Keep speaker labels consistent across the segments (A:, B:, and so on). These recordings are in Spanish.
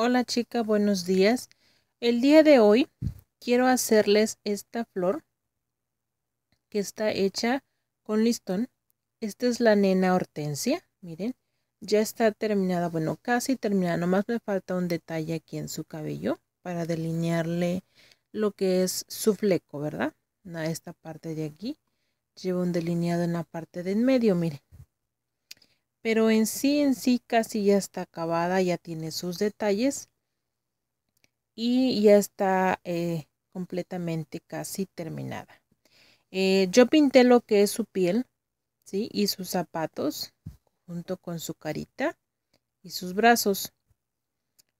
A: Hola chica, buenos días. El día de hoy quiero hacerles esta flor que está hecha con listón. Esta es la nena hortensia, miren. Ya está terminada, bueno, casi terminada. Nomás me falta un detalle aquí en su cabello para delinearle lo que es su fleco, ¿verdad? A esta parte de aquí. llevo un delineado en la parte de en medio, miren pero en sí, en sí casi ya está acabada, ya tiene sus detalles y ya está eh, completamente casi terminada. Eh, yo pinté lo que es su piel, Y sus zapatos, junto con su carita y sus brazos.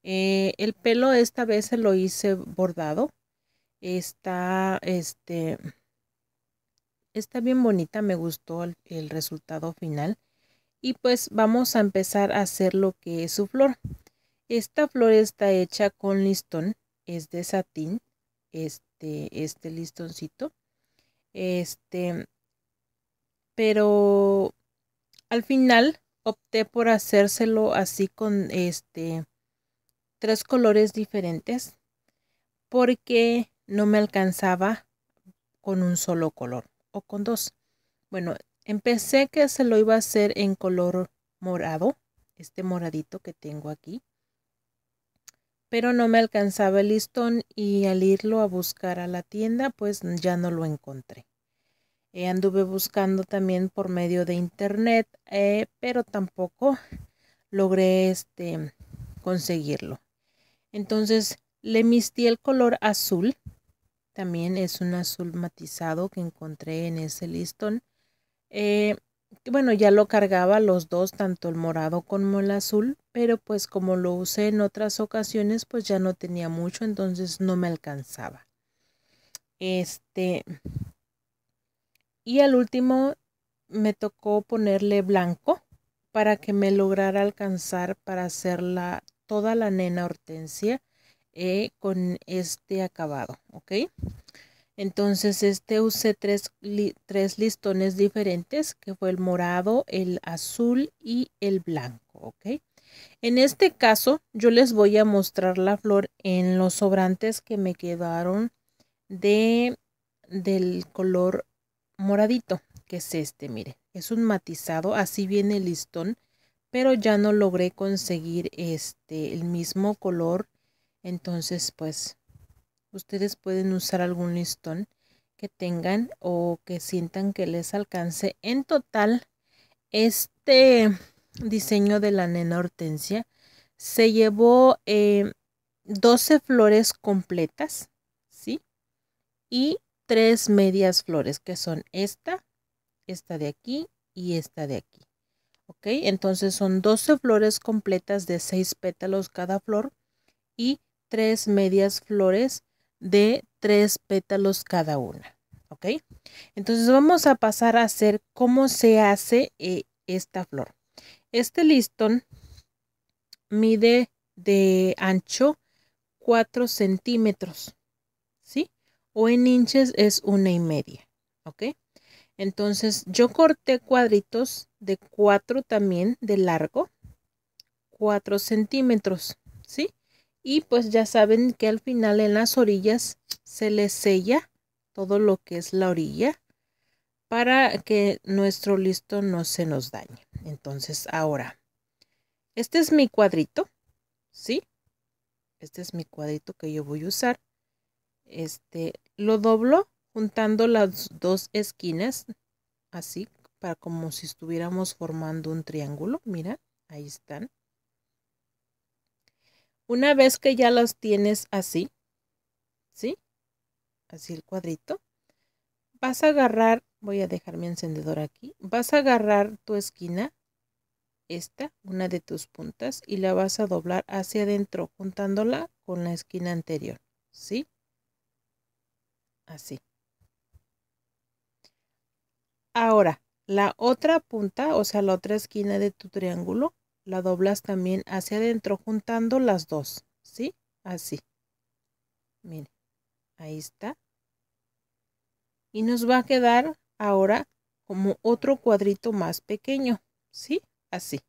A: Eh, el pelo esta vez se lo hice bordado. Está, este, está bien bonita, me gustó el resultado final y pues vamos a empezar a hacer lo que es su flor. Esta flor está hecha con listón, es de satín, este, este listoncito. Este, pero al final opté por hacérselo así con este tres colores diferentes porque no me alcanzaba con un solo color o con dos. Bueno, Empecé que se lo iba a hacer en color morado, este moradito que tengo aquí. Pero no me alcanzaba el listón y al irlo a buscar a la tienda, pues ya no lo encontré. Eh, anduve buscando también por medio de internet, eh, pero tampoco logré este, conseguirlo. Entonces le mistí el color azul. También es un azul matizado que encontré en ese listón. Eh, bueno, ya lo cargaba los dos, tanto el morado como el azul, pero pues como lo usé en otras ocasiones, pues ya no tenía mucho, entonces no me alcanzaba. Este. Y al último me tocó ponerle blanco para que me lograra alcanzar para hacer toda la nena hortensia eh, con este acabado, ¿ok? Entonces, este usé tres, tres listones diferentes, que fue el morado, el azul y el blanco, ¿ok? En este caso, yo les voy a mostrar la flor en los sobrantes que me quedaron de, del color moradito, que es este, miren. Es un matizado, así viene el listón, pero ya no logré conseguir este, el mismo color. Entonces, pues, Ustedes pueden usar algún listón que tengan o que sientan que les alcance. En total, este diseño de la nena hortensia se llevó 12 eh, flores completas, ¿sí? Y tres medias flores, que son esta, esta de aquí y esta de aquí. ¿Ok? Entonces son 12 flores completas de 6 pétalos cada flor y tres medias flores de tres pétalos cada una. ¿Ok? Entonces vamos a pasar a hacer cómo se hace eh, esta flor. Este listón mide de ancho 4 centímetros, ¿sí? O en inches es una y media, ¿ok? Entonces yo corté cuadritos de 4 también de largo, 4 centímetros, ¿sí? Y pues ya saben que al final en las orillas se les sella todo lo que es la orilla para que nuestro listo no se nos dañe. Entonces ahora, este es mi cuadrito, ¿sí? Este es mi cuadrito que yo voy a usar. Este lo doblo juntando las dos esquinas, así, para como si estuviéramos formando un triángulo. Mira, ahí están. Una vez que ya los tienes así, ¿sí? Así el cuadrito, vas a agarrar, voy a dejar mi encendedor aquí, vas a agarrar tu esquina, esta, una de tus puntas, y la vas a doblar hacia adentro, juntándola con la esquina anterior, ¿sí? Así. Ahora, la otra punta, o sea, la otra esquina de tu triángulo, la doblas también hacia adentro juntando las dos, ¿sí? Así. Miren, ahí está. Y nos va a quedar ahora como otro cuadrito más pequeño, ¿sí? Así.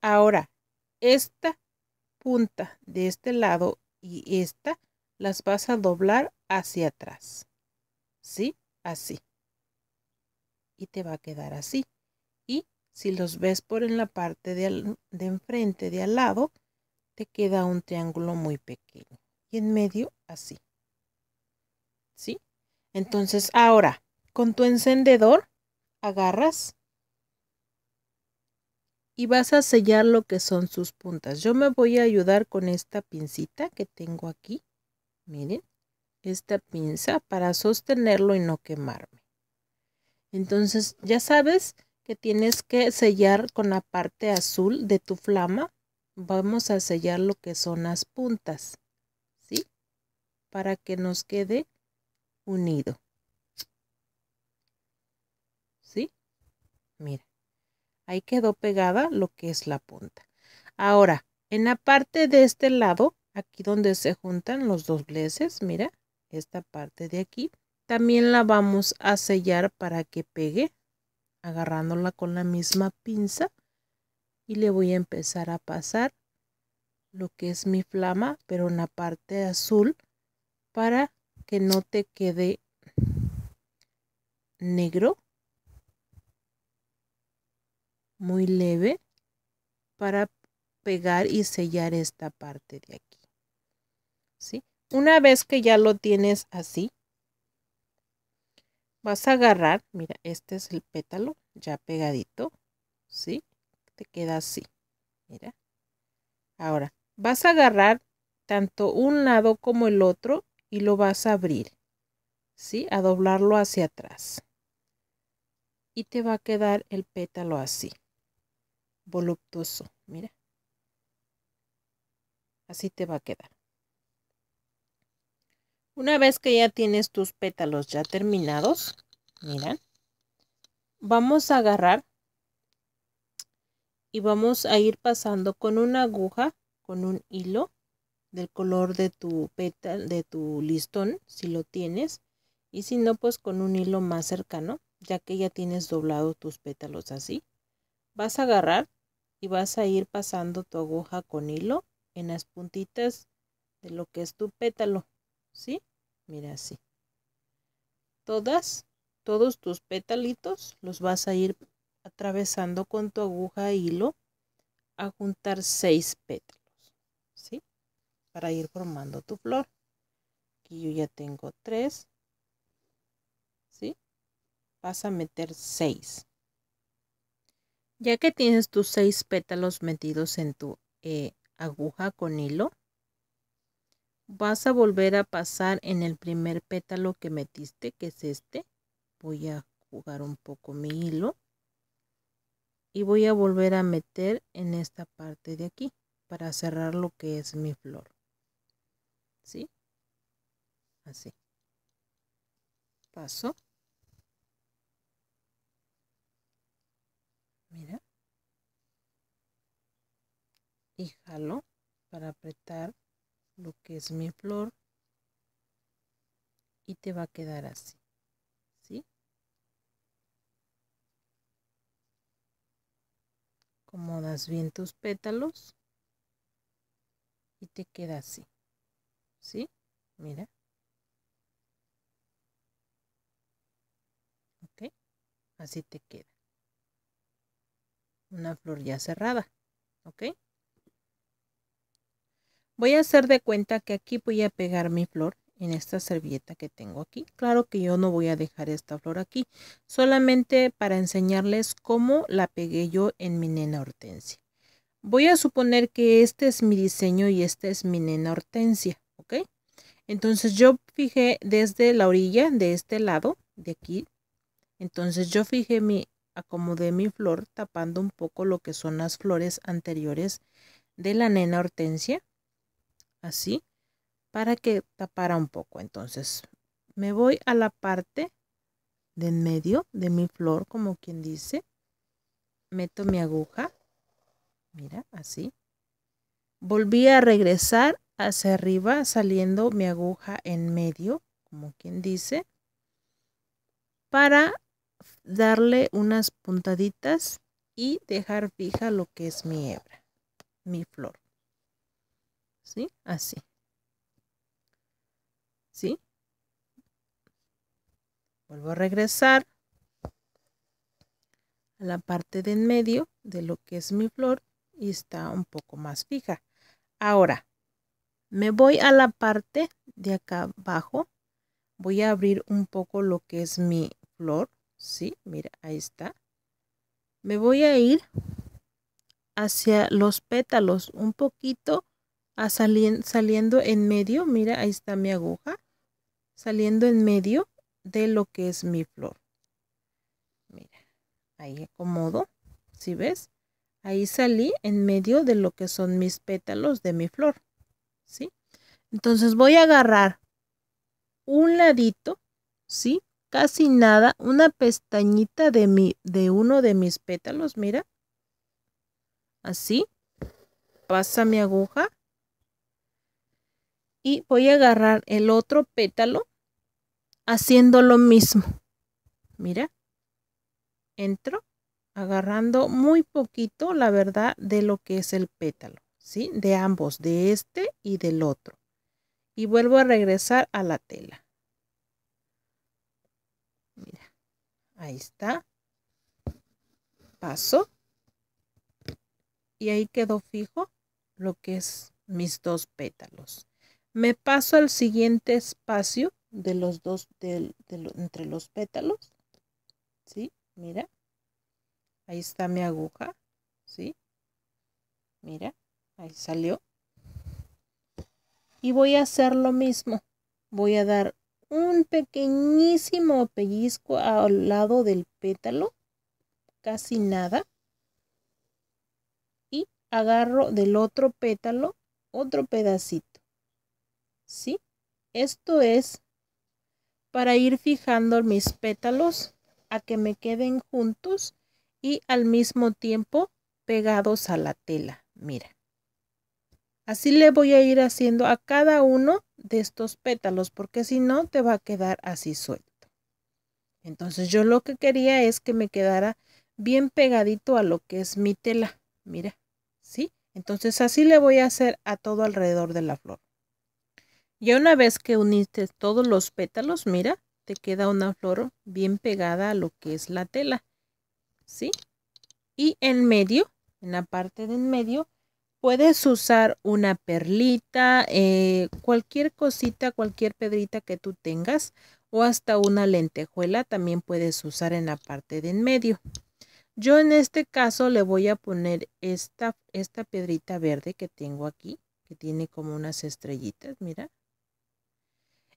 A: Ahora, esta punta de este lado y esta las vas a doblar hacia atrás, ¿sí? Así. Y te va a quedar así. Si los ves por en la parte de, enfrente, de al lado, te queda un triángulo muy pequeño. Y en medio, así. ¿Sí? Entonces, ahora, con tu encendedor, agarras y vas a sellar lo que son sus puntas. Yo me voy a ayudar con esta pincita que tengo aquí. Miren, esta pinza para sostenerlo y no quemarme. Entonces, ya sabes que tienes que sellar con la parte azul de tu flama. Vamos a sellar lo que son las puntas, ¿sí? Para que nos quede unido. ¿Sí? Mira, ahí quedó pegada lo que es la punta. Ahora, en la parte de este lado, aquí donde se juntan los dobleces, mira, esta parte de aquí, también la vamos a sellar para que pegue agarrándola con la misma pinza y le voy a empezar a pasar lo que es mi flama pero en la parte azul para que no te quede negro muy leve para pegar y sellar esta parte de aquí ¿sí? una vez que ya lo tienes así vas a agarrar, mira, este es el pétalo ya pegadito, ¿sí? Te queda así, mira. Ahora, vas a agarrar tanto un lado como el otro y lo vas a abrir, ¿sí? A doblarlo hacia atrás. Y te va a quedar el pétalo así, voluptuoso, mira. Así te va a quedar. Una vez que ya tienes tus pétalos ya terminados, mira vamos a agarrar y vamos a ir pasando con una aguja, con un hilo del color de tu pétal de tu listón, si lo tienes, y si no, pues con un hilo más cercano, ya que ya tienes doblado tus pétalos así. Vas a agarrar y vas a ir pasando tu aguja con hilo en las puntitas de lo que es tu pétalo ¿sí? Mira así. Todas, todos tus petalitos los vas a ir atravesando con tu aguja e hilo a juntar seis pétalos, ¿sí? Para ir formando tu flor. Aquí yo ya tengo tres, ¿sí? Vas a meter seis. Ya que tienes tus seis pétalos metidos en tu eh, aguja con hilo, vas a volver a pasar en el primer pétalo que metiste, que es este. Voy a jugar un poco mi hilo. Y voy a volver a meter en esta parte de aquí para cerrar lo que es mi flor. ¿Sí? Así. Paso. Mira. Y jalo para apretar lo que es mi flor y te va a quedar así ¿sí? acomodas bien tus pétalos y te queda así ¿sí? mira ok así te queda una flor ya cerrada ok Voy a hacer de cuenta que aquí voy a pegar mi flor en esta servilleta que tengo aquí. Claro que yo no voy a dejar esta flor aquí, solamente para enseñarles cómo la pegué yo en mi nena hortensia. Voy a suponer que este es mi diseño y esta es mi nena hortensia, ¿ok? Entonces yo fijé desde la orilla de este lado, de aquí, entonces yo fijé mi, acomodé mi flor tapando un poco lo que son las flores anteriores de la nena hortensia así, para que tapara un poco. Entonces me voy a la parte de en medio de mi flor, como quien dice. Meto mi aguja, mira, así. Volví a regresar hacia arriba saliendo mi aguja en medio, como quien dice, para darle unas puntaditas y dejar fija lo que es mi hebra, mi flor. ¿sí? Así. ¿Sí? Vuelvo a regresar a la parte de en medio de lo que es mi flor y está un poco más fija. Ahora, me voy a la parte de acá abajo. Voy a abrir un poco lo que es mi flor, ¿sí? Mira, ahí está. Me voy a ir hacia los pétalos un poquito saliendo en medio, mira, ahí está mi aguja, saliendo en medio de lo que es mi flor. Mira, ahí acomodo, si ves? Ahí salí en medio de lo que son mis pétalos de mi flor, ¿sí? Entonces voy a agarrar un ladito, ¿sí? Casi nada, una pestañita de, mi, de uno de mis pétalos, mira. Así. Pasa mi aguja y voy a agarrar el otro pétalo haciendo lo mismo. Mira, entro agarrando muy poquito, la verdad, de lo que es el pétalo, ¿sí? De ambos, de este y del otro. Y vuelvo a regresar a la tela. Mira, ahí está. Paso. Y ahí quedó fijo lo que es mis dos pétalos. Me paso al siguiente espacio de los dos, entre los pétalos. ¿Sí? Mira. Ahí está mi aguja. ¿Sí? Mira. Ahí salió. Y voy a hacer lo mismo. Voy a dar un pequeñísimo pellizco al lado del pétalo. Casi nada. Y agarro del otro pétalo otro pedacito. ¿sí? Esto es para ir fijando mis pétalos a que me queden juntos y al mismo tiempo pegados a la tela. Mira. Así le voy a ir haciendo a cada uno de estos pétalos porque si no te va a quedar así suelto. Entonces yo lo que quería es que me quedara bien pegadito a lo que es mi tela. Mira, ¿sí? Entonces así le voy a hacer a todo alrededor de la flor. Y una vez que uniste todos los pétalos, mira, te queda una flor bien pegada a lo que es la tela. ¿Sí? Y en medio, en la parte de en medio, puedes usar una perlita, eh, cualquier cosita, cualquier pedrita que tú tengas o hasta una lentejuela también puedes usar en la parte de en medio. Yo en este caso le voy a poner esta, esta pedrita verde que tengo aquí, que tiene como unas estrellitas, mira.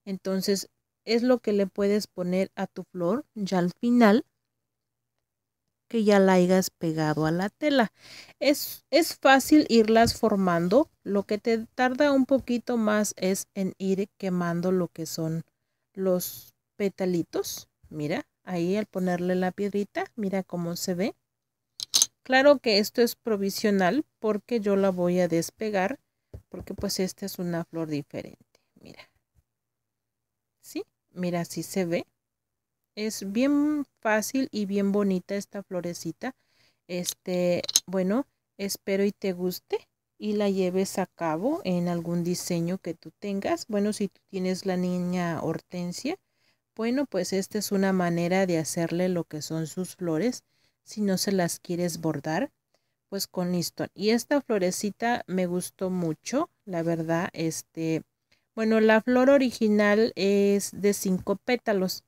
A: Entonces, es lo que le puedes poner a tu flor ya al final que ya la hayas pegado a la tela. Es, es fácil irlas formando, lo que te tarda un poquito más es en ir quemando lo que son los petalitos. Mira, ahí al ponerle la piedrita, mira cómo se ve. Claro que esto es provisional porque yo la voy a despegar porque pues esta es una flor diferente. Mira, ¿Sí? Mira, si se ve. Es bien fácil y bien bonita esta florecita. Este, bueno, espero y te guste y la lleves a cabo en algún diseño que tú tengas. Bueno, si tú tienes la niña hortensia, bueno, pues esta es una manera de hacerle lo que son sus flores. Si no se las quieres bordar, pues con listón. Y esta florecita me gustó mucho, la verdad, este, bueno, la flor original es de cinco pétalos,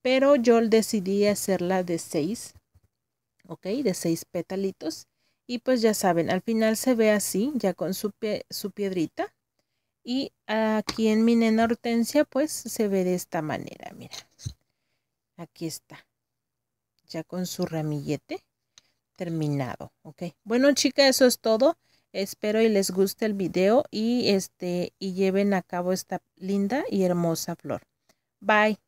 A: pero yo decidí hacerla de seis, ¿ok? De seis pétalitos. Y pues ya saben, al final se ve así, ya con su, su piedrita. Y aquí en mi nena hortensia, pues se ve de esta manera, mira. Aquí está, ya con su ramillete terminado, ¿ok? Bueno, chica, eso es todo. Espero y les guste el video y, este, y lleven a cabo esta linda y hermosa flor. Bye.